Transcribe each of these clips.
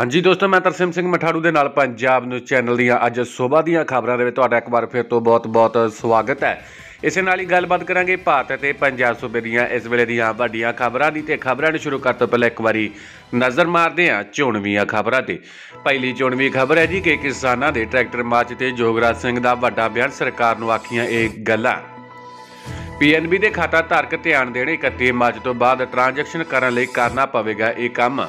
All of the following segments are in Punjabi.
ਹਾਂਜੀ ਦੋਸਤੋ ਮੈਂ ਤਰਸਿਮ ਸਿੰਘ ਮਠਾੜੂ ਦੇ ਨਾਲ ਪੰਜਾਬ ਨਿਊਜ਼ ਚੈਨਲ ਦੀਆਂ ਅੱਜ ਸਵੇਰ ਦੀਆਂ ਖਬਰਾਂ ਦੇ ਵਿੱਚ ਤੁਹਾਡਾ ਇੱਕ ਵਾਰ ਫਿਰ ਤੋਂ ਬਹੁਤ-ਬਹੁਤ ਸਵਾਗਤ ਹੈ ਇਸੇ ਨਾਲ ਹੀ ਗੱਲਬਾਤ ਕਰਾਂਗੇ ਭਾਰਤ ਅਤੇ ਪੰਜਾਬ ਸੂਬੇ ਦੀਆਂ ਇਸ ਵੇਲੇ ਦੀਆਂ ਵੱਡੀਆਂ ਖਬਰਾਂ ਦੀ ਤੇ ਖਬਰਾਂ ਨੂੰ ਸ਼ੁਰੂ ਕਰਨ ਤੋਂ ਪਹਿਲਾਂ ਇੱਕ ਵਾਰੀ ਨਜ਼ਰ ਮਾਰਦੇ ਹਾਂ ਚੋਣਵੀਆਂ ਖਬਰਾਂ ਤੇ ਪਹਿਲੀ ਚੋਣਵੀ ਖਬਰ ਹੈ ਜੀ ਕਿ ਕਿਸਾਨਾਂ ਦੇ ਟਰੈਕਟਰ ਮਾਰਚ ਤੇ ਜੋਗਰਾਜ ਸਿੰਘ ਦਾ ਵੱਡਾ ਬਿਆਨ ਸਰਕਾਰ ਨੂੰ ਆਖੀਆਂ ਇਹ ਗੱਲਾਂ ਪੀਐਨਬੀ ਦੇ ਖਾਤਾ ਧਾਰਕ ਧਿਆਨ ਦੇਣੇ 31 ਮਾਰਚ ਤੋਂ ਬਾਅਦ ਟ੍ਰਾਂਜੈਕਸ਼ਨ ਕਰਨ ਲਈ ਕਰਨਾ ਪਵੇਗਾ ਇਹ ਕੰਮ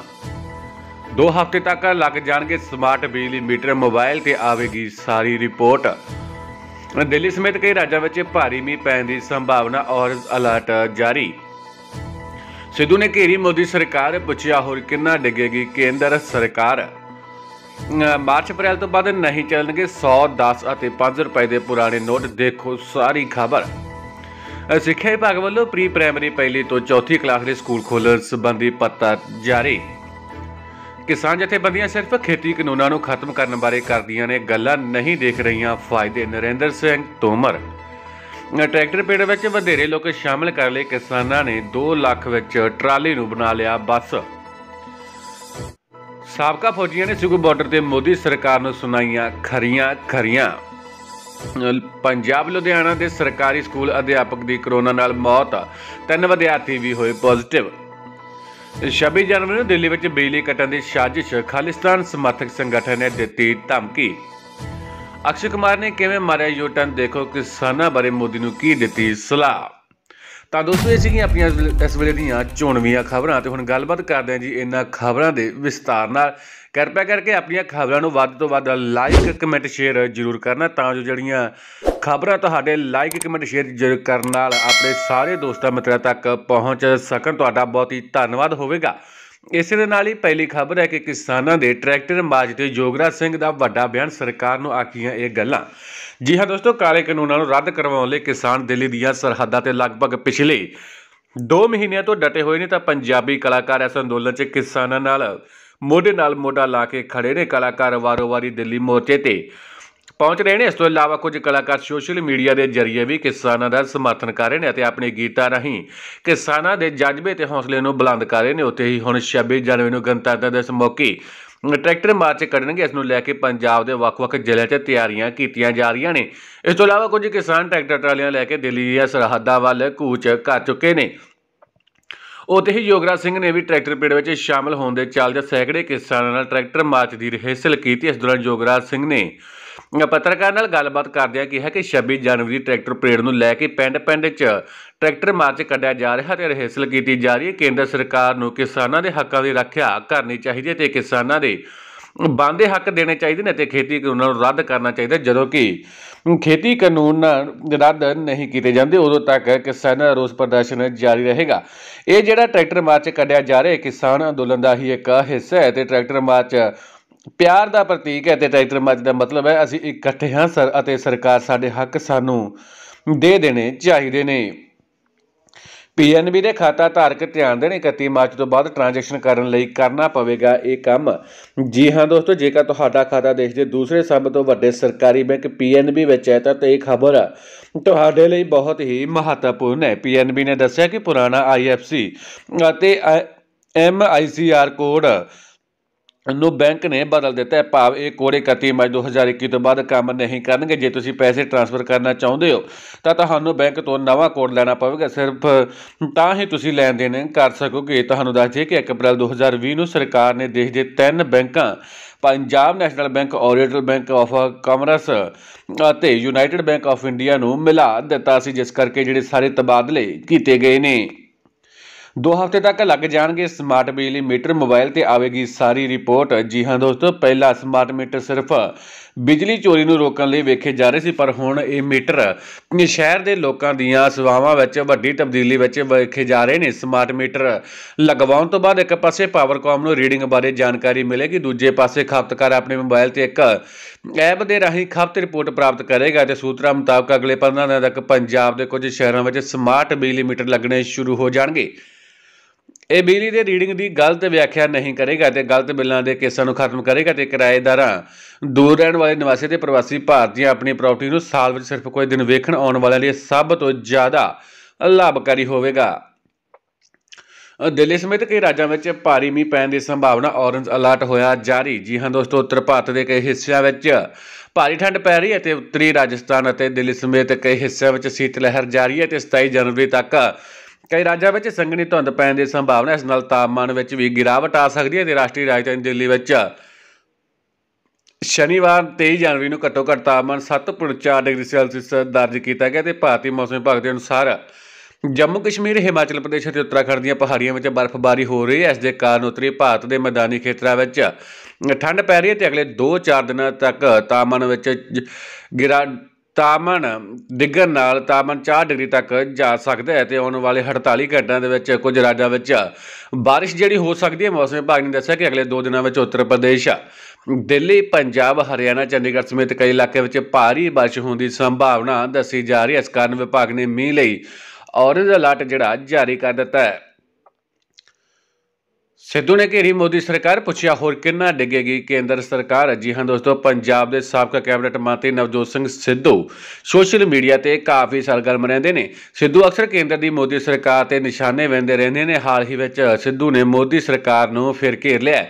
ਦੋ ਹਫ਼ਤੇ ਤੱਕ ਲੱਗ ਜਾਣਗੇ ਸਮਾਰਟ ਬਿਜਲੀ ਮੀਟਰ ਮੋਬਾਈਲ ਤੇ ਆਵੇਗੀ ਸਾਰੀ ਰਿਪੋਰਟ ਦਿੱਲੀ ਸਮੇਤ ਕਈ ਰਾਜਾਂ ਵਿੱਚ ਭਾਰੀ ਮੀਂਹ ਪੈਣ ਦੀ ਸੰਭਾਵਨਾ ਔਰ ਅਲਰਟ ਜਾਰੀ ਸਿੱਧੂ ਨੇ ਘੇਰੀ ਮੋਦੀ ਸਰਕਾਰ ਪੁੱਛਿਆ ਹੋਰ ਕਿੰਨਾ ਡਿੱਗੇਗੀ ਕੇਂਦਰ ਸਰਕਾਰ ਮਾਰਚ ਅਪ੍ਰੈਲ ਤੋਂ ਬਾਅਦ ਨਹੀਂ ਚੱਲਣਗੇ 100 10 ਅਤੇ 5 ਰੁਪਏ ਦੇ ਪੁਰਾਣੇ ਨੋਟ ਦੇਖੋ ਸਾਰੀ ਖਬਰ ਸਿੱਖਿਆ ਵਿਭਾਗ ਵੱਲੋਂ ਪ੍ਰੀ ਪ੍ਰਾਇਮਰੀ ਪਹਿਲੀ ਤੋਂ ਚੌਥੀ ਕਲਾਸ ਦੇ ਸਕੂਲ ਖੋਲ੍ਹਣ ਸੰਬੰਧੀ ਪੱਤਰ ਜਾਰੀ ਕਿਸਾਨ ਜਥੇਬੰਦੀਆਂ ਸਿਰਫ ਖੇਤੀ ਕਾਨੂੰਨਾਂ ਨੂੰ ਖਤਮ ਕਰਨ ਬਾਰੇ ਕਰਦੀਆਂ ਨੇ ਗੱਲਾਂ ਨਹੀਂ ਦੇਖ ਰਹੀਆਂ ਫਾਇਦੇ ਨਰਿੰਦਰ ਸਿੰਘ ਤੋਮਰ ਟਰੈਕਟਰ ਪੇੜ ਵਿੱਚ ਵਧੇਰੇ ਲੋਕ ਸ਼ਾਮਲ ਕਰ ਲਏ ਕਿਸਾਨਾਂ ਨੇ 2 ਲੱਖ ਵਿੱਚ ਟਰਾਲੀ ਨੂੰ ਬਣਾ ਲਿਆ ਬੱਸ ਸਾਬਕਾ ਫੌਜੀਆਂ ਨੇ ਸੁਗੂ ਬਾਰਡਰ ਤੇ ਮੋਦੀ ਸਰਕਾਰ ਨੂੰ ਸੁਣਾਈਆਂ ਖਰੀਆਂ ਖਰੀਆਂ ਪੰਜਾਬ ਲੁਧਿਆਣਾ ਦੇ ਸਰਕਾਰੀ ਸਕੂਲ ਅਧਿਆਪਕ ਦੀ ਕਰੋਨਾ ਨਾਲ ਮੌਤ ਤਿੰਨ ਵਿਦਿਆਰਥੀ ਵੀ ਹੋਏ ਪੋਜ਼ਿਟਿਵ 26 ਜਨਵਰੀ ਨੂੰ ਦਿੱਲੀ ਵਿੱਚ ਬਿਜਲੀ ਕੱਟਣ ਦੀ ਸਾਜ਼ਿਸ਼ ਖਾਲਿਸਤਾਨ ਸਮਰਥਕ ਸੰਗਠਨ ਨੇ ਦਿੱਤੀ ਧਮਕੀ ਅਕਸ਼ੇ ਕੁਮਾਰ ਨੇ ਕਿਵੇਂ ਮਾਰਿਆ ਯੂਟਨ ਦੇਖੋ ਕਿਸਾਨਾਂ ਬਾਰੇ ਮੋਦੀ ਨੂੰ ਕੀ ਦਿੱਤੀ ਸਲਾਹ ਤਾਂ ਦੋਸਤੋ ਇਹ ਸੀਗੀਆਂ ਆਪਣੀਆਂ ਇਸ ਵੇਲੇ ਦੀਆਂ ਚੋਣਵੀਆਂ ਖਬਰਾਂ ਤੇ ਹੁਣ ਗੱਲਬਾਤ ਕਰਦੇ ਹਾਂ ਜੀ ਇਹਨਾਂ ਖਬਰਾਂ ਦੇ ਵਿਸਤਾਰ ਨਾਲ ਕਿਰਪਾ ਕਰਕੇ ਆਪਣੀਆਂ ਖਬਰਾਂ ਨੂੰ ਵੱਧ ਤੋਂ ਵੱਧ ਲਾਈਕ ਕਮੈਂਟ ਸ਼ੇਅਰ ਜ਼ਰੂਰ ਕਰਨਾ ਤਾਂ ਜੋ ਜਿਹੜੀਆਂ ਖਬਰਾਂ ਤੁਹਾਡੇ ਲਾਈਕ ਕਮੈਂਟ ਸ਼ੇਅਰ ਕਰਨ ਨਾਲ ਆਪਣੇ ਸਾਰੇ ਦੋਸਤਾਂ ਮਿੱਤਰਾਂ ਤੱਕ ਪਹੁੰਚ ਸਕਣ ਤੁਹਾਡਾ ਬਹੁਤ ਹੀ ਧੰਨਵਾਦ ਹੋਵੇਗਾ ਇਸੇ ਦੇ ਨਾਲ ਹੀ ਪਹਿਲੀ ਖਬਰ ਹੈ ਕਿ ਕਿਸਾਨਾਂ ਦੇ ਟਰੈਕਟਰ ਮਾਜਦੇ ਜੋਗਰਾ ਸਿੰਘ ਦਾ ਵੱਡਾ ਬਿਆਨ ਸਰਕਾਰ ਨੂੰ ਆਖੀਆਂ ਇਹ ਗੱਲਾਂ ਜੀ ਹਾਂ ਦੋਸਤੋ ਕਾਲੇ ਕਾਨੂੰਨਾਂ ਨੂੰ ਰੱਦ ਕਰਵਾਉਣ ਲਈ ਕਿਸਾਨ ਦਿੱਲੀ ਦੀਆਂ ਸਰਹੱਦਾਂ ਤੇ ਲਗਭਗ ਪਿਛਲੇ 2 ਮਹੀਨਿਆਂ ਤੋਂ ਡਟੇ ਹੋਏ ਨੇ ਤਾਂ ਪੰਜਾਬੀ ਕਲਾਕਾਰ ਇਸ ਅੰਦੋਲਨ 'ਚ ਕਿਸਾਨਾਂ ਨਾਲ ਮੋਢੇ ਨਾਲ ਮੋਢਾ ਲਾ ਕੇ ਖੜੇ ਨੇ ਕਲਾਕਾਰ ਵਾਰੋ-ਵਾਰੀ ਦਿੱਲੀ ਮੋਰਚੇ ਤੇ ਪਹੁੰਚ ਰਹੇ ਨੇ ਇਸ ਤੋਂ ਇਲਾਵਾ ਕੁਝ ਕਲਾਕਾਰ ਸੋਸ਼ਲ ਮੀਡੀਆ ਦੇ ਜ਼ਰੀਏ ਵੀ ਕਿਸਾਨਾਂ ਦਾ ਸਮਰਥਨ ਕਰ ਰਹੇ ਨੇ ਅਤੇ ਆਪਣੇ ਗੀਤਾਂ ਰਾਹੀਂ ਕਿਸਾਨਾਂ ਦੇ ਜਜ਼ਬੇ ਤੇ ਹੌਸਲੇ ਨੂੰ ਬੁਲੰਦ ਕਰ ਰਹੇ ਨੇ ਉੱਥੇ ਹੀ ਹੁਣ 26 ਜਨਵਰੀ ਨੂੰ ਗਣਤੰਤਰ ਦਿਵਸ ਮੌਕੇ ਟਰੈਕਟਰ ਮਾਰਚ ਕੱਢਣਗੇ ਇਸ ਨੂੰ ਲੈ ਕੇ ਪੰਜਾਬ ਦੇ ਵੱਖ-ਵੱਖ ਜ਼ਿਲ੍ਹਿਆਂ 'ਚ ਤਿਆਰੀਆਂ ਕੀਤੀਆਂ ਜਾ ਰਹੀਆਂ ਨੇ ਇਸ ਤੋਂ ਇਲਾਵਾ ਕੁਝ ਕਿਸਾਨ ਟਰੈਕਟਰ ਟਰਾਲੀਆਂ ਲੈ ਕੇ ਦਿੱਲੀ ਜਾਂ ਸਰਹੱਦਾਂ ਵੱਲ ਕੂਚ ਕਰ ਚੁੱਕੇ ਨੇ ਉਤੇ ਹੀ ਯੋਗਰਾਜ ਸਿੰਘ ਨੇ ਵੀ ਟਰੈਕਟਰ ਪੇੜ ਵਿੱਚ ਸ਼ਾਮਲ ਹੋਣ ਦੇ ਜਾ ਸੈਕੜੇ ਕਿਸਾਨਾਂ ਨਾਲ ਟਰੈਕਟਰ ਮਾਰਚ ਦੀ ਰਿਹਸਲ ਕੀਤੀ ਇਸ ਦੌਰਾਨ ਯੋਗਰਾਜ ਸਿੰਘ ਨੇ ਪੱਤਰਕਾਰ ਨਾਲ ਗੱਲਬਾਤ ਕਰਦਿਆਂ ਕਿਹਾ ਕਿ 26 ਜਨਵਰੀ ਟਰੈਕਟਰ ਪਰੇਡ ਨੂੰ ਲੈ ਕੇ ਪਿੰਡ-ਪਿੰਡ 'ਚ ਟਰੈਕਟਰ ਮਾਰਚ ਕੱਢਿਆ ਜਾ ਰਿਹਾ ਤੇ ਰਿਹਸਲ ਕੀਤੀ ਜਾ ਰਹੀ ਹੈ ਕੇਂਦਰ ਸਰਕਾਰ ਨੂੰ ਕਿਸਾਨਾਂ ਦੇ ਹੱਕਾਂ ਦੀ ਰੱਖਿਆ ਕਰਨੀ ਚਾਹੀਦੀ ਹੈ ਤੇ ਕਿਸਾਨਾਂ ਦੇ ਬੰਦੇ ਹੱਕ ਦੇਣੇ ਚਾਹੀਦੇ ਨੇ ਤੇ ਖੇਤੀ ਕਾਨੂੰਨਾਂ ਨੂੰ ਰੱਦ ਕਰਨਾ ਚਾਹੀਦਾ ਜਦੋਂ ਕਿ ਨੂੰ ਖੇਤੀ ਕਾਨੂੰਨ ਰੱਦ ਨਹੀਂ ਕੀਤੇ ਜਾਂਦੇ ਉਦੋਂ ਤੱਕ ਕਿਸਾਨਾਂ ਦਾ ਰੋਸ ਪ੍ਰਦਰਸ਼ਨ ਜਾਰੀ ਰਹੇਗਾ ਇਹ ਜਿਹੜਾ ਟਰੈਕਟਰ ਮਾਰਚ ਕੱਢਿਆ ਜਾ ਰਿਹਾ ਕਿਸਾਨ ਅੰਦੋਲਨ ਦਾ ਹੀ ਇੱਕ ਹਿੱਸਾ ਹੈ ਤੇ ਟਰੈਕਟਰ ਮਾਰਚ ਪਿਆਰ ਦਾ ਪ੍ਰਤੀਕ ਹੈ ਤੇ ਟਰੈਕਟਰ ਮਾਰਚ ਦਾ ਮਤਲਬ ਹੈ ਅਸੀਂ ਇਕੱਠੇ ਹਾਂ ਸਰ ਅਤੇ ਸਰਕਾਰ ਸਾਡੇ ਹੱਕ ਸਾਨੂੰ ਦੇ ਦੇਣੇ ਚਾਹੀਦੇ ਨੇ ਪੀਐਨਬੀ ਦੇ ਖਾਤਾ ਧਾਰਕ ਧਿਆਨ ਦੇਣ 31 ਮਾਰਚ ਤੋਂ ਬਾਅਦ ਟ੍ਰਾਂਜੈਕਸ਼ਨ ਕਰਨ ਲਈ ਕਰਨਾ ਪਵੇਗਾ ਇਹ ਕੰਮ ਜੀ ਹਾਂ ਦੋਸਤੋ ਜੇਕਰ ਤੁਹਾਡਾ ਖਾਤਾ ਦੇਸ਼ ਦੇ ਦੂਸਰੇ ਸਭ ਤੋਂ ਵੱਡੇ ਸਰਕਾਰੀ ਬੈਂਕ ਪੀਐਨਬੀ ਵਿੱਚ ਹੈ ਤਾਂ ਇਹ ਖਬਰ ਤੁਹਾਡੇ ਲਈ ਬਹੁਤ ਹੀ ਮਹੱਤਵਪੂਰਨ ਹੈ ਪੀਐਨਬੀ ਨੇ ਦੱਸਿਆ ਕਿ ਪੁਰਾਣਾ ਆਈਐਫਸੀ ਅਤੇ ਐਮਆਈਸੀਆਰ ਕੋਡ ਨੂੰ ਬੈਂਕ ਨੇ ਬਦਲ ਦਿੱਤਾ ਹੈ ਭਾਵ ਇਹ ਕੋਰੇ 31 ਮਈ 2021 ਤੋਂ ਬਾਅਦ ਕੰਮ ਨਹੀਂ ਕਰਨਗੇ ਜੇ ਤੁਸੀਂ ਪੈਸੇ ਟ੍ਰਾਂਸਫਰ ਕਰਨਾ ਚਾਹੁੰਦੇ ਹੋ ਤਾਂ ਤੁਹਾਨੂੰ ਬੈਂਕ ਤੋਂ ਨਵਾਂ ਕੋਡ ਲੈਣਾ ਪਵੇਗਾ ਸਿਰਫ ਤਾਂ ਹੀ ਤੁਸੀਂ ਲੈਣ ਦੇਣ ਕਰ ਸਕੋਗੇ ਤੁਹਾਨੂੰ ਦੱਸ ਦਈਏ ਕਿ 1 ਅਪ੍ਰੈਲ 2020 ਨੂੰ ਸਰਕਾਰ ਨੇ ਦੇਸ਼ ਦੇ ਤਿੰਨ ਬੈਂਕਾਂ Punjab national bank oriental bank of commerce ਅਤੇ ਯੂਨਾਈਟਿਡ ਬੈਂਕ ਆਫ ਇੰਡੀਆ ਨੂੰ ਮਿਲਾ ਦਿੱਤਾ ਸੀ ਜਿਸ ਕਰਕੇ ਜਿਹੜੇ ਸਾਰੇ ਤਬਾਦਲੇ ਕੀਤੇ ਗਏ ਨੇ 2 ਹਫ਼ਤੇ ਤੱਕ ਲੱਗ ਜਾਣਗੇ ਸਮਾਰਟ ਬਿਜਲੀ ਮੀਟਰ ਮੋਬਾਈਲ ਤੇ ਆਵੇਗੀ ਸਾਰੀ ਰਿਪੋਰਟ ਜੀ ਹਾਂ ਦੋਸਤੋ ਪਹਿਲਾ ਸਮਾਰਟ ਮੀਟਰ ਸਿਰਫ ਬਿਜਲੀ ਚੋਰੀ ਨੂੰ ਰੋਕਣ ਲਈ ਵੇਖੇ ਜਾ ਰਹੇ ਸੀ ਪਰ ਹੁਣ ਇਹ ਮੀਟਰ ਸ਼ਹਿਰ ਦੇ ਲੋਕਾਂ ਦੀਆਂ ਸੁਵਾਵਾਂ ਵਿੱਚ ਵੱਡੀ ਤਬਦੀਲੀ ਵਿੱਚ ਵੇਖੇ ਜਾ ਰਹੇ ਨੇ ਸਮਾਰਟ ਮੀਟਰ ਲਗਵਾਉਣ ਤੋਂ ਬਾਅਦ ਇੱਕ ਪਾਸੇ ਪਾਵਰਕਾਮ ਨੂੰ ਰੀਡਿੰਗ ਬਾਰੇ ਜਾਣਕਾਰੀ ਮਿਲੇਗੀ ਦੂਜੇ ਪਾਸੇ ਖਪਤਕਾਰ ਆਪਣੇ ਮੋਬਾਈਲ ਤੇ ਇੱਕ ਐਪ ਦੇ ਰਾਹੀਂ ਖਪਤ ਰਿਪੋਰਟ ਪ੍ਰਾਪਤ ਕਰੇਗਾ ਤੇ ਸੂਤਰਾਂ ਮੁਤਾਬਕ ਅਗਲੇ 15 ਦਿਨਾਂ ਤੱਕ ਪੰਜਾਬ ਦੇ ਕੁਝ ਸ਼ਹਿਰਾਂ ਵਿੱਚ ਸਮਾਰਟ ਬਿਜਲੀ ਮੀਟਰ ਲੱਗਣੇ ਸ਼ੁਰੂ ਹੋ ਜਾਣਗੇ ਇਹ ਬਿਜਲੀ ਦੇ ਰੀਡਿੰਗ ਦੀ ਗਲਤ ਵਿਆਖਿਆ ਨਹੀਂ ਕਰੇਗਾ ਤੇ ਗਲਤ ਬਿੱਲਾਂ ਦੇ ਕੇਸਾਂ ਨੂੰ ਖਤਮ ਕਰੇਗਾ ਤੇ ਕਿਰਾਏਦਾਰਾਂ ਦੂਰ ਰਹਿਣ ਵਾਲੇ ਨਿਵਾਸੀ ਤੇ ਪ੍ਰਵਾਸੀ ਭਾਰਤੀਆਂ ਆਪਣੀ ਪ੍ਰਾਪਰਟੀ ਨੂੰ ਸਾਲ ਵਿੱਚ ਸਿਰਫ ਕੁਝ ਦਿਨ ਵੇਖਣ ਆਉਣ ਵਾਲਿਆਂ ਲਈ ਸਭ ਤੋਂ ਜ਼ਿਆਦਾ ਲਾਭਕਾਰੀ ਹੋਵੇਗਾ ਦਿੱਲੀ ਸਮੇਤ ਕਈ ਰਾਜਾਂ ਵਿੱਚ ਭਾਰੀ ਮੀਂਹ ਪੈਣ ਦੀ ਸੰਭਾਵਨਾ ਔਰੰਜ ਅਲਰਟ ਹੋਇਆ ਜਾਰੀ ਜੀ ਹਾਂ ਦੋਸਤੋ ਉੱਤਰ ਭਾਰਤ ਦੇ ਕਈ ਹਿੱਸਿਆਂ ਵਿੱਚ ਭਾਰੀ ਠੰਡ ਪੈ ਰਹੀ ਹੈ ਤੇ ਉੱਤਰੀ ਰਾਜਸਥਾਨ ਅਤੇ ਦਿੱਲੀ ਸਮੇਤ ਕਈ ਹਿੱਸਿਆਂ ਵਿੱਚ ਸੀਤ ਲਹਿਰ ਜਾਰੀ ਹੈ ਤੇ 27 ਜਨਵਰੀ ਤੱਕ ਕਈ ਰਾਜਾਂ ਵਿੱਚ ਸੰਗਣੀ ਧੁੰਦ ਪੈਣ ਦੀ ਸੰਭਾਵਨਾ ਇਸ ਨਾਲ ਤਾਪਮਾਨ ਵਿੱਚ ਵੀ ਗਿਰਾਵਟ ਆ ਸਕਦੀ ਹੈ ਤੇ ਰਾਸ਼ਟਰੀ ਰਾਜਧਾਨੀ ਦਿੱਲੀ ਵਿੱਚ ਸ਼ਨੀਵਾਰ 23 ਜਨਵਰੀ ਨੂੰ ਘੱਟੋ ਘੱਟ ਤਾਪਮਾਨ 7.4 ਡਿਗਰੀ ਸੈਲਸੀਅਸ ਦਰਜ ਕੀਤਾ ਗਿਆ ਤੇ ਭਾਰਤੀ ਮੌਸਮ ਵਿਭਾਗ ਦੇ ਅਨੁਸਾਰ ਜੰਮੂ ਕਸ਼ਮੀਰ ਹਿਮਾਚਲ ਪ੍ਰਦੇਸ਼ ਅਤੇ ਉੱਤਰਾਖੰਡ ਦੀਆਂ ਪਹਾੜੀਆਂ ਵਿੱਚ ਬਰਫ਼ਬਾਰੀ ਹੋ ਰਹੀ ਹੈ ਇਸ ਦੇ ਕਾਰਨ ਉੱਤਰੀ ਭਾਰਤ ਦੇ ਮੈਦਾਨੀ ਖੇਤਰਾਂ ਵਿੱਚ ਠੰਡ ਪੈ ਰਹੀ ਹੈ ਤੇ ਅਗਲੇ 2-4 ਦਿਨਾਂ ਤੱਕ ਤਾਪਮਾਨ ਵਿੱਚ ਗਿਰਾ ਤਾਪਮਾਨ ਡਿੱਗਣ ਨਾਲ ਤਾਪਮਾਨ 4 ਡਿਗਰੀ ਤੱਕ ਜਾ ਸਕਦਾ ਹੈ ਤੇ ਆਉਣ ਵਾਲੇ 48 ਘੰਟਿਆਂ ਦੇ ਵਿੱਚ ਕੁਝ ਰਾਜਾਂ ਵਿੱਚ بارش ਜਿਹੜੀ ਹੋ ਸਕਦੀ ਹੈ ਮੌਸਮ ਵਿਭਾਗ ਨੇ ਦੱਸਿਆ ਕਿ ਅਗਲੇ 2 ਦਿਨਾਂ ਵਿੱਚ ਉੱਤਰ ਪ੍ਰਦੇਸ਼ ਦਿੱਲੀ ਪੰਜਾਬ ਹਰਿਆਣਾ ਚੰਡੀਗੜ੍ਹ ਸਮੇਤ ਕਈ ਇਲਾਕੇ ਵਿੱਚ ਭਾਰੀ بارش ਹੋਣ ਦੀ ਸੰਭਾਵਨਾ ਦੱਸੀ ਜਾ ਰਹੀ ਹੈ ਇਸ ਕਾਰਨ ਵਿਭਾਗ ਨੇ ਮੀਂਹ ਲਈ ਔਰੇਂਜ ਅਲਰਟ ਜਿਹੜਾ ਜਾਰੀ ਕਰ ਦਿੱਤਾ ਹੈ ਸਿੱਧੂ ਨੇ ਘੇਰੀ ਮੋਦੀ ਸਰਕਾਰ ਪੁੱਛਿਆ ਹੋਰ ਕਿੰਨਾ ਡਿੱਗੇਗੀ ਕੇਂਦਰ ਸਰਕਾਰ ਜੀ ਹਾਂ ਦੋਸਤੋ ਪੰਜਾਬ ਦੇ ਸਾਬਕਾ ਕੈਬਨਿਟ ਮੰਤਰੀ ਨਵਜੋਤ ਸਿੰਘ ਸਿੱਧੂ ਸੋਸ਼ਲ ਮੀਡੀਆ ਤੇ ਕਾਫੀ ਸਰਗਰਮ ਰਹਿੰਦੇ ਨੇ ਸਿੱਧੂ ਅਕਸਰ ਕੇਂਦਰ ਦੀ ਮੋਦੀ ਸਰਕਾਰ ਤੇ ਨਿਸ਼ਾਨੇ ਵੰਦੇ ਰਹਿੰਦੇ ਨੇ ਹਾਲ ਹੀ ਵਿੱਚ ਸਿੱਧੂ ਨੇ ਮੋਦੀ ਸਰਕਾਰ ਨੂੰ ਫਿਰ ਘੇਰ ਲਿਆ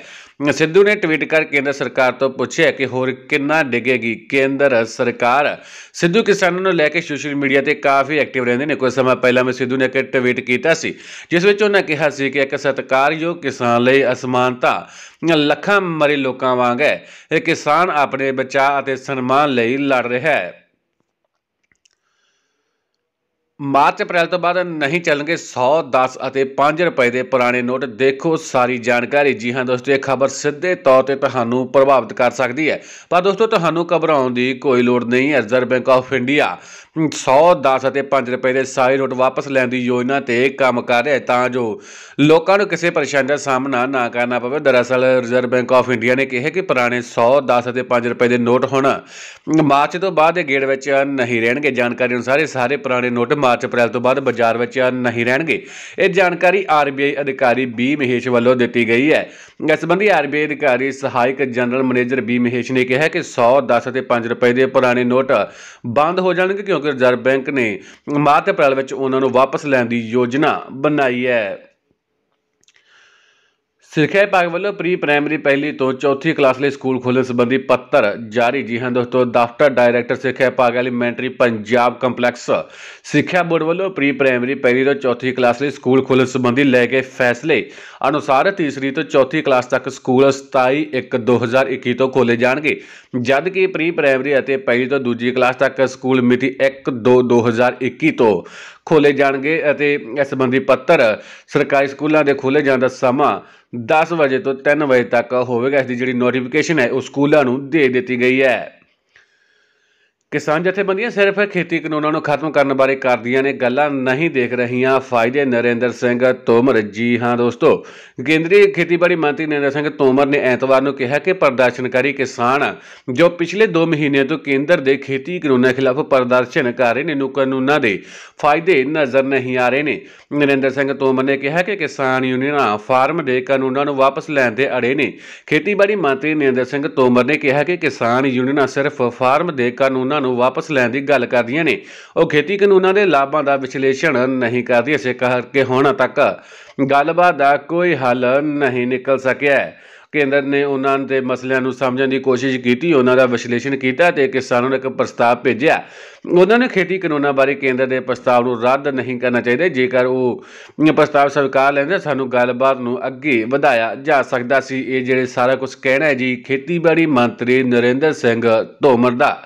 ਸਿੱਧੂ ਨੇ ਟਵੀਟ ਕਰ ਕੇਂਦਰ ਸਰਕਾਰ ਤੋਂ ਪੁੱਛਿਆ ਕਿ ਹੋਰ ਕਿੰਨਾ ਡਿੱਗੇਗੀ ਕੇਂਦਰ ਸਰਕਾਰ ਸਿੱਧੂ ਕਿਸਾਨਾਂ ਨੂੰ ਲੈ ਕੇ ਸੋਸ਼ਲ ਮੀਡੀਆ ਤੇ ਕਾਫੀ ਐਕਟਿਵ ਰਹਿੰਦੇ ਨੇ ਕੁਝ ਸਮਾਂ ਪਹਿਲਾਂ ਮੈਂ ਸਿੱਧੂ ਨੇ ਇੱਕ ਟਵੀਟ ਕੀਤਾ ਸੀ ਜਿਸ ਵਿੱਚ ਉਹਨਾਂ ਕਿਹਾ ਸੀ ਕਿ ਇੱਕ ਸਤਕਾਰਯੋਗ ਕਿਸਾਨ ਲਈ ਅਸਮਾਨਤਾ ਲੱਖਾਂ ਮਰੇ ਲੋਕਾਂ ਵਾਂਗ ਹੈ ਇਹ ਕਿਸਾਨ ਆਪਣੇ ਬਚਾਅ ਅਤੇ ਸਨਮਾਨ ਲਈ ਲੜ ਰਿਹਾ ਹੈ ਮਾਰਚ ਅਪ੍ਰੈਲ ਤੋਂ ਬਾਅਦ ਨਹੀਂ ਚੱਲਣਗੇ 110 ਅਤੇ 5 ਰੁਪਏ ਦੇ ਪੁਰਾਣੇ ਨੋਟ ਦੇਖੋ ਸਾਰੀ ਜਾਣਕਾਰੀ ਜੀ ਹਾਂ ਦੋਸਤੋ ਇਹ ਖਬਰ ਸਿੱਧੇ ਤੌਰ ਤੇ ਤੁਹਾਨੂੰ ਪ੍ਰਭਾਵਿਤ ਕਰ ਸਕਦੀ ਹੈ ਪਰ ਦੋਸਤੋ ਤੁਹਾਨੂੰ ਘਬਰਾਉਣ ਦੀ ਕੋਈ ਲੋੜ ਨਹੀਂ ਹੈ ਰਿਜ਼ਰਵ ਬੈਂਕ ਆਫ ਇੰਡੀਆ 100 10 ਅਤੇ 5 ਰੁਪਏ ਦੇ ਸਾਰੇ ਨੋਟ ਵਾਪਸ ਲੈਣ ਦੀ ਯੋਜਨਾ ਤੇ ਕੰਮ ਕਰ ਰਿਹਾ ਹੈ ਤਾਂ ਜੋ ਲੋਕਾਂ ਨੂੰ ਕਿਸੇ ਪਰੇਸ਼ਾਨੀ ਦਾ ਸਾਹਮਣਾ ਨਾ ਕਰਨਾ ਪਵੇ ਦਰਅਸਲ ਰਿਜ਼ਰਵ ਬੈਂਕ ਆਫ ਇੰਡੀਆ ਨੇ ਕਿਹਾ ਕਿ ਪੁਰਾਣੇ 100 10 ਅਤੇ 5 ਰੁਪਏ ਦੇ ਨੋਟ ਹੁਣ ਮਾਰਚ ਤੋਂ ਬਾਅਦ ਦੇ ਗੇੜ ਵਿੱਚ ਨਹੀਂ ਰਹਿਣਗੇ ਜਾਣਕਾਰੀ ਅਨੁਸਾਰ ਇਹ ਸਾਰੇ ਪੁਰਾਣੇ ਨੋਟ ਮਾਰਚ ਅਪ੍ਰੈਲ ਤੋਂ ਬਾਅਦ ਬਾਜ਼ਾਰ ਵਿੱਚ ਨਹੀਂ ਰਹਿਣਗੇ ਇਹ ਜਾਣਕਾਰੀ ਆਰਬੀਆਈ ਅਧਿਕਾਰੀ ਬੀ ਮਹੇਸ਼ ਵੱਲੋਂ ਦਿੱਤੀ ਗਈ ਹੈ ਇਸ ਸੰਬੰਧੀ ਆਰਬੀਆਈ ਅਧਿਕਾਰੀ ਸਹਾਇਕ ਜਨਰਲ ਮੈਨੇਜਰ ਬੀ ਮਹੇਸ਼ ਨੇ ਕਿਹਾ ਕਿ 100 10 ਅਤੇ 5 ਰੁਪਏ ਦੇ ਪੁਰਾਣੇ ਨੋਟ ਬੰਦ ਹੋ ਜਾਣਗੇ ਕਿਉਂਕਿ ਰਿਜ਼ਰਵ ਬੈਂਕ ਨੇ ਮਾਰਚ ਅਪ੍ਰੈਲ ਵਿੱਚ ਉਹਨਾਂ ਨੂੰ ਵਾਪਸ ਲੈਣ ਦੀ ਯੋਜਨਾ ਬਣਾਈ ਹੈ ਸਿੱਖਿਆ ਵਿਭਾਗ ਵੱਲੋਂ ਪ੍ਰੀ ਪ੍ਰਾਇਮਰੀ ਪਹਿਲੀ ਤੋਂ ਚੌਥੀ ਕਲਾਸ ਲਈ ਸਕੂਲ ਖੋਲ੍ਹਣ ਸੰਬੰਧੀ ਪੱਤਰ ਜਾਰੀ ਜੀ ਹਾਂ ਦੋਸਤੋ ਦਫ਼ਤਰ ਡਾਇਰੈਕਟਰ ਸਿੱਖਿਆ ਵਿਭਾਗ ਐਲੀਮੈਂਟਰੀ ਪੰਜਾਬ ਕੰਪਲੈਕਸ ਸਿੱਖਿਆ ਬੋਰਡ ਵੱਲੋਂ ਪ੍ਰੀ ਪ੍ਰਾਇਮਰੀ ਪਹਿਲੀ ਤੋਂ ਚੌਥੀ ਕਲਾਸ ਲਈ ਸਕੂਲ ਖੋਲ੍ਹਣ ਸੰਬੰਧੀ ਲੈ ਕੇ ਫੈਸਲੇ ਅਨੁਸਾਰ ਤੀਸਰੀ ਤੋਂ ਚੌਥੀ ਕਲਾਸ ਤੱਕ ਸਕੂਲ 27 1 2021 ਤੋਂ ਖੋਲ੍ਹੇ ਜਾਣਗੇ ਜਦ ਕਿ ਪ੍ਰੀ ਪ੍ਰਾਇਮਰੀ ਅਤੇ ਪਹਿਲੀ ਤੋਂ ਦੂਜੀ ਕਲਾਸ ਤੱਕ ਸਕੂਲ ਮਿਤੀ 1 2 2021 ਤੋਂ ਖੋਲ੍ਹੇ ਜਾਣਗੇ ਅਤੇ ਇਸ ਸੰਬੰਧੀ ਪੱਤਰ ਸਰਕਾਰੀ ਸਕੂਲਾਂ ਦੇ ਖੋਲ੍ਹੇ ਜਾਣ ਦਾ ਸਮਾਂ 10 ਵਜੇ ਤੋਂ 3 ਵਜੇ ਤੱਕ ਹੋਵੇਗਾ ਇਸ ਦੀ ਜਿਹੜੀ ਨੋਟੀਫਿਕੇਸ਼ਨ ਹੈ ਉਹ ਸਕੂਲਾਂ ਨੂੰ ਦੇ ਦਿੱਤੀ ਗਈ ਹੈ ਕਿਸਾਨ ਜਥੇਬੰਦੀਆਂ ਸਿਰਫ ਖੇਤੀ ਕਾਨੂੰਨਾਂ ਨੂੰ ਖਤਮ ਕਰਨ ਬਾਰੇ ਕਰਦੀਆਂ ਨੇ ਗੱਲਾਂ ਨਹੀਂ ਦੇਖ ਰਹੀਆਂ ਫਾਇਦੇ ਨਰਿੰਦਰ ਸਿੰਘ ਤੋਮਰ ਜੀ ਹਾਂ ਦੋਸਤੋ ਕੇਂਦਰੀ ਖੇਤੀਬਾੜੀ ਮੰਤਰੀ ਨਰਿੰਦਰ ਸਿੰਘ ਤੋਮਰ ਨੇ ਐਤਵਾਰ ਨੂੰ ਕਿਹਾ ਕਿ ਪ੍ਰਦਰਸ਼ਨਕਾਰੀ ਕਿਸਾਨ ਜੋ ਪਿਛਲੇ 2 ਮਹੀਨੇ ਤੋਂ ਕੇਂਦਰ ਦੇ ਖੇਤੀ ਕਾਨੂੰਨਾਂ ਖਿਲਾਫ ਪ੍ਰਦਰਸ਼ਨ ਕਰ ਰਹੇ ਨੇ ਨੂੰ ਕਾਨੂੰਨਾਂ ਦੇ ਫਾਇਦੇ ਨਜ਼ਰ ਨਹੀਂ ਆ ਰਹੇ ਨੇ ਨਰਿੰਦਰ ਸਿੰਘ ਤੋਮਰ ਨੇ ਕਿਹਾ ਕਿ ਕਿਸਾਨ ਯੂਨੀਅਨਾਂ ਫਾਰਮ ਦੇ ਕਾਨੂੰਨਾਂ ਨੂੰ ਵਾਪਸ ਲੈਣ ਦੇ ਅੜੇ ਨੇ ਖੇਤੀਬਾੜੀ ਮੰਤਰੀ ਨਰਿੰਦਰ ਸਿੰਘ ਤੋਮਰ ਨੇ ਕਿਹਾ ਕਿ ਕਿਸਾਨ ਯੂਨੀਅਨਾਂ ਸਿਰਫ ਫਾਰਮ ਦੇ ਕਾਨੂੰਨਾਂ ਨੂੰ ਵਾਪਸ ਲੈਣ ਦੀ ਗੱਲ ਕਰਦੀਆਂ ਨੇ ਉਹ ਖੇਤੀ ਕਾਨੂੰਨਾਂ ਦੇ ਲਾਭਾਂ ਦਾ ਵਿਸ਼ਲੇਸ਼ਣ ਨਹੀਂ ਕਰਦੀ ਇਸੇ ਕਰਕੇ ਹੁਣ ਤੱਕ ਗੱਲਬਾਤ ਦਾ ਕੋਈ ਹੱਲ ਨਹੀਂ ਨਿਕਲ ਸਕਿਆ ਹੈ ਕੇਂਦਰ ਨੇ ਉਹਨਾਂ ਦੇ ਮਸਲਿਆਂ ਨੂੰ ਸਮਝਣ ਦੀ ਕੋਸ਼ਿਸ਼ ਕੀਤੀ ਉਹਨਾਂ ਦਾ ਵਿਸ਼ਲੇਸ਼ਣ ਕੀਤਾ ਤੇ ਕਿਸਾਨਾਂ ਨੂੰ ਇੱਕ ਪ੍ਰਸਤਾਵ ਭੇਜਿਆ ਉਹਨਾਂ ਨੇ ਖੇਤੀ ਕਾਨੂੰਨਾਂ ਬਾਰੇ ਕੇਂਦਰ ਦੇ ਪ੍ਰਸਤਾਵ ਨੂੰ ਰੱਦ ਨਹੀਂ ਕਰਨਾ ਚਾਹੀਦਾ ਜੇਕਰ ਉਹ ਪ੍ਰਸਤਾਵ ਸਵੀਕਾਰ ਲੈਂਦੇ ਸਾਨੂੰ ਗੱਲਬਾਤ ਨੂੰ ਅੱਗੇ ਵਧਾਇਆ ਜਾ ਸਕਦਾ ਸੀ ਇਹ ਜਿਹੜੇ ਸਾਰਾ ਕੁਝ ਕਹਿਣਾ ਹੈ ਜੀ ਖੇਤੀਬਾੜੀ ਮੰਤਰੀ ਨਰਿੰਦਰ ਸਿੰਘ ਧੋਮਰ ਦਾ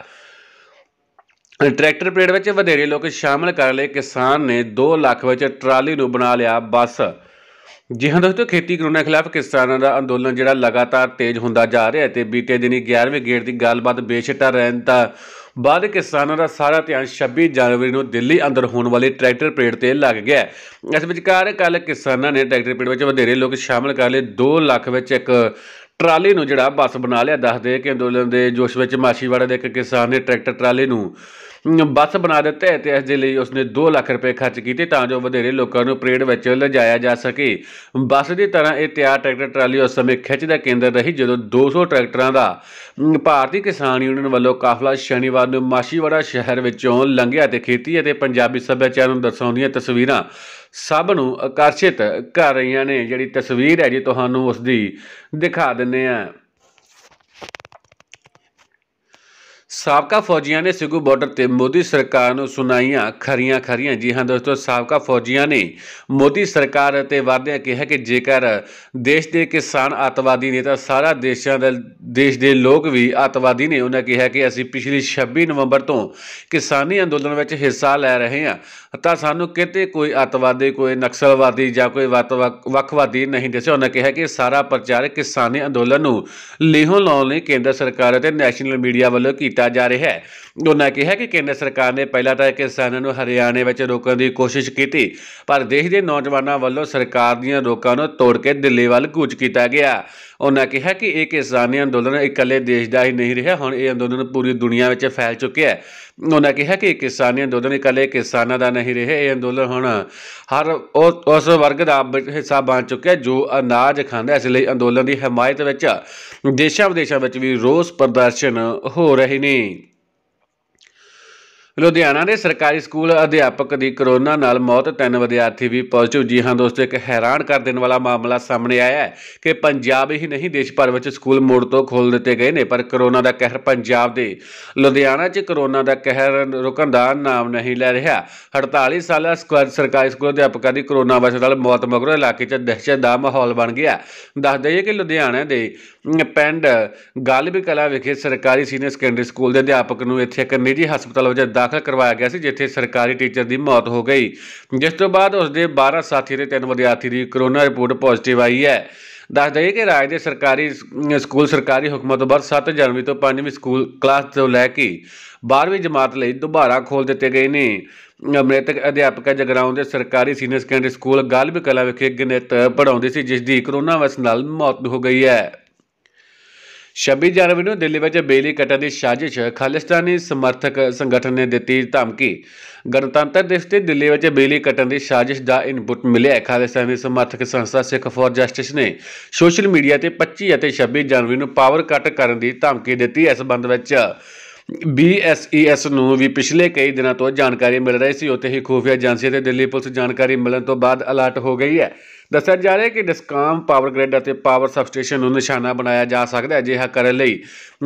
ਟਰੈਕਟਰ ਪਰੇਡ ਵਿੱਚ ਵਧੇਰੇ ਲੋਕ ਸ਼ਾਮਲ ਕਰ ਲਏ ਕਿਸਾਨ ਨੇ 2 ਲੱਖ ਵਿੱਚ ਟਰਾਲੀ ਨੂੰ ਬਣਾ ਲਿਆ ਬੱਸ ਜੀ ਹਾਂ ਦੋਸਤੋ ਖੇਤੀ ਕਾਨੂੰਨਾਂ ਖਿਲਾਫ ਕਿਸਾਨਾਂ ਦਾ ਅੰਦੋਲਨ ਜਿਹੜਾ ਲਗਾਤਾਰ ਤੇਜ਼ ਹੁੰਦਾ ਜਾ ਰਿਹਾ ਹੈ ਤੇ ਬੀਤੇ ਦਿਨੀ 11ਵੇਂ ਗੇੜ ਦੀ ਗੱਲਬਾਤ ਬੇਸ਼ਟਾ ਰਹਿਣ ਤਾਂ ਬਾਅਦ ਕਿਸਾਨਾਂ ਦਾ ਸਾਰਾ ਧਿਆਨ 26 ਜਨਵਰੀ ਨੂੰ ਦਿੱਲੀ ਅੰਦਰ ਹੋਣ ਵਾਲੇ ਟਰੈਕਟਰ ਪਰੇਡ ਤੇ ਲੱਗ ਗਿਆ ਇਸ ਵਿਚਕਾਰ ਕੱਲ ਕਿਸਾਨਾਂ ਨੇ ਟਰੈਕਟਰ ਪਰੇਡ ਵਿੱਚ ਵਧੇਰੇ ਲੋਕ ਸ਼ਾਮਲ ਕਰ ਲਏ 2 ਲੱਖ ਵਿੱਚ ਇੱਕ ਟਰਾਲੇ ਨੂੰ ਜਿਹੜਾ ਬੱਸ ਬਣਾ ਲਿਆ ਦੱਸਦੇ ਕਿ ਅੰਦੋਲਨ ਦੇ ਜੋਸ਼ ਵਿੱਚ ਮਾਛੀਵਾੜਾ ਦੇ ਇੱਕ ਕਿਸਾਨ ਨੇ ਟਰੈਕਟਰ ਟਰਾਲੇ ਨੂੰ ਬੱਸ ਬਣਾ ਦਿੱਤਾ ਤੇ ਇਸ ਦੇ ਲਈ ਉਸਨੇ 2 ਲੱਖ ਰੁਪਏ ਖਰਚ ਕੀਤੇ ਤਾਂ ਜੋ ਵਧੇਰੇ ਲੋਕਾਂ ਨੂੰ ਪ੍ਰੇਡ ਵਿੱਚ ਲਿਜਾਇਆ ਜਾ ਸਕੇ ਬੱਸ ਦੀ ਤਰ੍ਹਾਂ ਇਹ ਤਿਆਰ ਟਰੈਕਟਰ ਟਰਾਲੀ ਉਸ ਸਮੇਂ ਖਿੱਚ ਦਾ ਕੇਂਦਰ ਰਹੀ ਜਦੋਂ 200 ਟਰੈਕਟਰਾਂ ਦਾ ਭਾਰਤੀ ਕਿਸਾਨ ਯੂਨੀਅਨ ਵੱਲੋਂ ਕਾਫਲਾ ਸ਼ਨੀਵਾਰ ਨੂੰ ਮਾਛੀਵਾੜਾ ਸ਼ਹਿਰ ਵਿੱਚੋਂ ਲੰਘਿਆ ਤੇ ਖੇਤੀ ਅਤੇ ਪੰਜਾਬੀ ਸੱਭਿਆਚਾਰ ਨੂੰ ਦਰਸਾਉਂਦੀਆਂ ਤਸਵੀਰਾਂ ਸਭ ਨੂੰ ਆਕਰਸ਼ਿਤ ਕਰ ਰਹੀਆਂ ਨੇ ਜਿਹੜੀ ਤਸਵੀਰ ਹੈ ਜੀ ਤੁਹਾਨੂੰ ਉਸ ਦੀ ਦਿਖਾ ਦਿੰਨੇ ਆ ਸਾਬਕਾ ਫੌਜੀਆਂ ਨੇ ਸਿੱਗੂ ਬਾਰਡਰ ਤੇ ਮੋਦੀ ਸਰਕਾਰ ਨੂੰ ਸੁਣਾਈਆਂ ਖਰੀਆਂ ਖਰੀਆਂ ਜੀ ਹਾਂ ਦੋਸਤੋ ਸਾਬਕਾ ਫੌਜੀਆਂ ਨੇ ਮੋਦੀ ਸਰਕਾਰ ਤੇ ਵਾਅਦੇ ਕਿਹਾ ਕਿ ਜੇਕਰ ਦੇਸ਼ ਦੇ ਕਿਸਾਨ ਅਤਵਾਦੀ ਨੇ ਤਾਂ ਸਾਰਾ ਦੇਸ਼ਾਂ ਦਾ ਦੇਸ਼ ਦੇ ਲੋਕ ਵੀ ਅੱਤਵਾਦੀ ਨੇ ਉਹਨਾਂ ਕਿਹਾ ਕਿ ਅਸੀਂ ਪਿਛਲੀ 26 ਨਵੰਬਰ ਤੋਂ ਕਿਸਾਨੀ ਅੰਦੋਲਨ ਵਿੱਚ ਹਿੱਸਾ ਲੈ ਰਹੇ ਹਾਂ ਤਾਂ ਸਾਨੂੰ ਕਿਤੇ ਕੋਈ ਅੱਤਵਾਦੀ ਕੋਈ ਨਕਸਲਵਾਦੀ ਜਾਂ ਕੋਈ ਵੱਖਵਾਦੀ ਨਹੀਂ ਦਿਸਿਆ ਉਹਨਾਂ ਕਿਹਾ ਕਿ ਸਾਰਾ ਪ੍ਰਚਾਰ ਕਿਸਾਨੀ ਅੰਦੋਲਨ ਨੂੰ ਲੇਹੋਂ ਲਾਉਣ ਲਈ ਕੇਂਦਰ ਸਰਕਾਰ ਅਤੇ ਨੈਸ਼ਨਲ ਮੀਡੀਆ ਵੱਲੋਂ ਕੀਤਾ ਜਾ ਰਿਹਾ ਹੈ ਉਹਨਾਂ ਕਿਹਾ ਕਿ ਕੇਂਦਰ ਸਰਕਾਰ ਨੇ ਪਹਿਲਾਂ ਤਾਂ ਕਿਸਾਨਾਂ ਨੂੰ ਹਰਿਆਣੇ ਵਿੱਚ ਰੋਕਣ ਦੀ ਕੋਸ਼ਿਸ਼ ਕੀਤੀ ਪਰ ਦੇਸ਼ ਦੇ ਨੌਜਵਾਨਾਂ ਵੱਲੋਂ ਸਰਕਾਰ ਦੀਆਂ ਰੋਕਾਂ ਨੂੰ ਤੋੜ ਕੇ ਦਿੱਲੀ ਵੱਲ ਕੂਚ ਕੀਤਾ ਗਿਆ ਉਹਨਾਂ ਕਿਹਾ ਕਿ ਇਹ ਕਿਸਾਨੀ ਅੰਦੋਲਨ ਇਕੱਲੇ ਦੇਸ਼ ਦਾ ਹੀ ਨਹੀਂ ਰਿਹਾ ਹੁਣ ਇਹ ਅੰਦੋਲਨ ਪੂਰੀ ਦੁਨੀਆ ਵਿੱਚ ਫੈਲ ਚੁੱਕਿਆ ਹੈ ਉਹਨਾਂ ਕਿਹਾ ਕਿ ਕਿਸਾਨੀ ਅੰਦੋਲਨ ਇਕੱਲੇ ਕਿਸਾਨਾਂ ਦਾ ਨਹੀਂ ਰਿਹਾ ਇਹ ਅੰਦੋਲਨ ਹੁਣ ਹਰ ਉਸ ਵਰਗ ਦਾ ਹਿੱਸਾ ਬਣ ਚੁੱਕਿਆ ਜੋ ਅਨਾਜ ਖਾਂਦਾ ਇਸ ਲਈ ਅੰਦੋਲਨ ਦੀ ਹਮਾਇਤ ਵਿੱਚ ਦੇਸ਼ਾਂ ਵਿਦੇਸ਼ਾਂ ਵਿੱਚ ਵੀ ਰੋਸ ਪ੍ਰਦਰਸ਼ਨ ਹੋ ਰਹੇ ਨੇ ਲੁਧਿਆਣਾ ਦੇ ਸਰਕਾਰੀ ਸਕੂਲ ਅਧਿਆਪਕ ਦੀ ਕਰੋਨਾ ਨਾਲ ਮੌਤ ਤਿੰਨ ਵਿਦਿਆਰਥੀ ਵੀ ਪੋਜ਼ਿਟਿਵ ਜੀ ਹਾਂ ਦੋਸਤੋ ਇੱਕ ਹੈਰਾਨ ਕਰ ਦੇਣ ਵਾਲਾ ਮਾਮਲਾ ਸਾਹਮਣੇ ਆਇਆ ਹੈ ਕਿ ਪੰਜਾਬ ਹੀ ਨਹੀਂ ਦੇਸ਼ ਭਰ ਵਿੱਚ ਸਕੂਲ ਮੋੜ ਤੋਂ ਖੋਲ ਦਿੱਤੇ ਗਏ ਨੇ ਪਰ ਕਰੋਨਾ ਦਾ ਕਹਿਰ ਪੰਜਾਬ ਦੇ ਲੁਧਿਆਣਾ 'ਚ ਕਰੋਨਾ ਦਾ ਕਹਿਰ ਰੁਕਣ ਦਾ ਨਾਮ ਨਹੀਂ ਲੈ ਰਿਹਾ 48 ਸਾਲਾ ਸਕੂਲ ਸਰਕਾਰੀ ਸਕੂਲ ਅਧਿਆਪਕਾਂ ਦੀ ਕਰੋਨਾ ਵਾਇਰਸ ਨਾਲ ਮੌਤ ਮਗਰੋਂ ਇਲਾਕੇ 'ਚ ਦਹਿਸ਼ਤ ਦਾ ਮਾਹੌਲ ਬਣ ਗਿਆ ਦੱਸ ਦਈਏ ਕਿ ਲੁਧਿਆਣਾ ਦੇ ਪਿੰਡ ਗਾਲਬੀ ਕਲਾ ਵਿਖੇ ਸਰਕਾਰੀ ਸੀਨੀਅਰ ਸੈਕੰਡਰੀ ਸਕੂਲ ਦੇ ਅਧਿਆਪਕ ਨੂੰ ਇੱਥੇ ਇੱਕ ਨਿੱਜੀ ਹਸਪਤਾਲ ਵਿੱਚ ਦਾਖਲ ਕਰਵਾਇਆ ਗਿਆ ਸੀ ਜਿੱਥੇ ਸਰਕਾਰੀ ਟੀਚਰ ਦੀ ਮੌਤ ਹੋ ਗਈ ਜਿਸ ਤੋਂ ਬਾਅਦ ਉਸ ਦੇ 12 ਸਾਥੀ ਤੇ 3 ਵਿਦਿਆਰਥੀ ਦੀ ਕੋਰੋਨਾ ਰਿਪੋਰਟ ਪੋਜ਼ਿਟਿਵ ਆਈ ਹੈ ਦੱਸ ਦਈਏ ਕਿ ਰਾਜ ਦੇ ਸਰਕਾਰੀ ਸਕੂਲ ਸਰਕਾਰੀ ਹਕਮਤ ਤੋਂ 7 ਜਨਵਰੀ ਤੋਂ 5ਵੀਂ ਸਕੂਲ ਕਲਾਸ ਤੋਂ ਲੈ ਕੇ 12ਵੀਂ ਜਮਾਤ ਲਈ ਦੁਬਾਰਾ ਖੋਲ ਦਿੱਤੇ ਗਏ ਨੇ ਮ੍ਰਿਤਕ ਅਧਿਆਪਕਾ ਜਗਰਾਉਂ ਦੇ ਸਰਕਾਰੀ ਸੀਨੀਅਰ ਸੈਕੰਡਰੀ ਸਕੂਲ ਗਲਬ ਕਲਾ ਵਿਖੇ ਗਣਿਤ ਪੜਾਉਂਦੀ ਸੀ ਜਿਸ ਦੀ ਕੋਰੋਨਾ ਵਾਇਰਸ ਨਾਲ ਮੌਤ ਹੋ ਗਈ ਹੈ 26 ਜਨਵਰੀ ਨੂੰ ਦਿੱਲੀ ਵਿੱਚ ਬਿਜਲੀ ਕਟਾ ਦੀ ਸਾਜ਼ਿਸ਼ ਖਾਲਿਸਤਾਨੀ ਸਮਰਥਕ ਸੰਗਠਨ ਨੇ ਦਿੱਤੀ ਧਮਕੀ ਗਣਤੰਤਰ ਦਿਵਸ ਤੇ ਦਿੱਲੀ ਵਿੱਚ ਬਿਜਲੀ ਕਟਣ ਦੀ ਸਾਜ਼ਿਸ਼ ਦਾ ਇਨਪੁਟ ਮਿਲਿਆ ਖਾਲਿਸਤਾਨੀ ਸਮਰਥਕ ਸੰਸਥਾ ਸਿੱਖ ਫੋਰ ਜਸਟਿਸ ਨੇ ਸੋਸ਼ਲ ਮੀਡੀਆ ਤੇ 25 ਅਤੇ 26 ਜਨਵਰੀ ਨੂੰ ਪਾਵਰ ਕੱਟ ਕਰਨ ਦੀ ਧਮਕੀ ਦਿੱਤੀ ਇਸ ਬੰਦ ਵਿੱਚ ਬੀਐਸਈਐਸ ਨੂੰ ਵੀ ਪਿਛਲੇ ਕਈ ਦਿਨਾਂ ਤੋਂ ਜਾਣਕਾਰੀ ਮਿਲ ਰਹੀ ਸੀ ਉੱਥੇ ਹੀ ਖੂਫੀਆ ਏਜੰਸੀ ਤੇ ਦਿੱਲੀ ਪੁਲਿਸ ਜਾਣਕਾਰੀ ਮਿਲਣ ਤੋਂ ਬਾਅਦ ਅਲਰਟ ਹੋ ਗਈ ਹੈ ਦੱਸਿਆ ਜਾ ਰਿਹਾ ਹੈ ਕਿ ਡਿਸਕਾਮ ਪਾਵਰ ਗ੍ਰਿਡ ਅਤੇ ਪਾਵਰ ਸਬਸਟੇਸ਼ਨ ਨੂੰ ਨਿਸ਼ਾਨਾ ਬਣਾਇਆ ਜਾ ਸਕਦਾ ਹੈ ਅਜਿਹਾ ਕਰਨ ਲਈ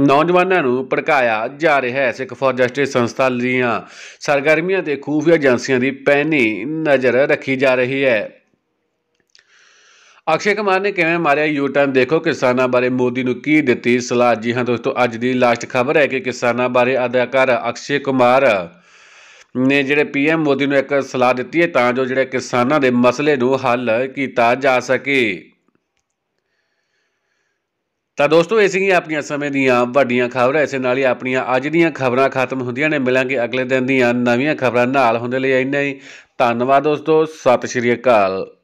ਨੌਜਵਾਨਾਂ ਨੂੰ ਭੜਕਾਇਆ ਜਾ ਰਿਹਾ ਹੈ ਸਿੱਖ ਫੌਜ ਜਸਟਿਸ ਸੰਸਥਾ ਦੀਆਂ ਸਰਗਰਮੀਆਂ ਤੇ ਖੂਫੀਆ ਏਜੰਸੀਆਂ ਦੀ ਪੈਣੀ ਨਜ਼ਰ ਰੱਖੀ ਜਾ ਰਹੀ ਹੈ ਅਕਸ਼ੇ ਕੁਮਾਰ ਨੇ ਕਿਵੇਂ ਮਾਰਿਆ ਯੂ ਟਰਨ ਦੇਖੋ ਕਿਸਾਨਾਂ ਬਾਰੇ ਮੋਦੀ ਨੂੰ ਕੀ ਦਿੱਤੀ ਸਲਾਹ ਜੀ ਹਾਂ ਦੋਸਤੋ ਅੱਜ ਦੀ ਲਾਸਟ ਖਬਰ ਹੈ ਕਿ ਕਿਸਾਨਾਂ ਬਾਰੇ ਅਧਿਕਾਰ ਅਕਸ਼ੇ ਕੁਮਾਰ ਨੇ ਜਿਹੜੇ ਪੀਐਮ ਮੋਦੀ ਨੂੰ ਇੱਕ ਸਲਾਹ ਦਿੱਤੀ ਹੈ ਤਾਂ ਜੋ ਜਿਹੜੇ ਕਿਸਾਨਾਂ ਦੇ ਮਸਲੇ ਨੂੰ ਹੱਲ ਕੀਤਾ ਜਾ ਸਕੇ ਤਾਂ ਦੋਸਤੋ ਇਹ ਹੀ ਆਪਣੀਆਂ ਸਮੇਂ ਦੀਆਂ ਵੱਡੀਆਂ ਖਬਰਾਂ ਇਸੇ ਨਾਲ ਹੀ ਆਪਣੀਆਂ ਅੱਜ ਦੀਆਂ ਖਬਰਾਂ ਖਤਮ ਹੁੰਦੀਆਂ ਨੇ ਮਿਲਾਂਗੇ ਅਗਲੇ ਦਿਨ ਦੀਆਂ ਨਵੀਆਂ ਖਬਰਾਂ ਨਾਲ ਹੁੰਦੇ ਲਈ ਇੰਨਾ ਹੀ ਧੰਨਵਾਦ ਦੋਸਤੋ ਸਤਿ ਸ਼੍ਰੀ ਅਕਾਲ